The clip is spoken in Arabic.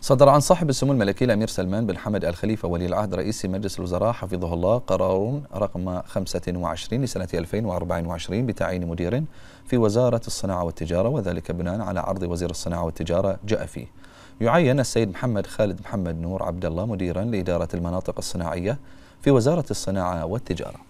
صدر عن صاحب السمو الملكي الامير سلمان بن حمد ال خليفه ولي العهد رئيس مجلس الوزراء حفظه الله قرار رقم 25 لسنه 2024 بتعيين مدير في وزاره الصناعه والتجاره وذلك بناء على عرض وزير الصناعه والتجاره جاء فيه. يعين السيد محمد خالد محمد نور عبد الله مديرا لاداره المناطق الصناعيه في وزاره الصناعه والتجاره.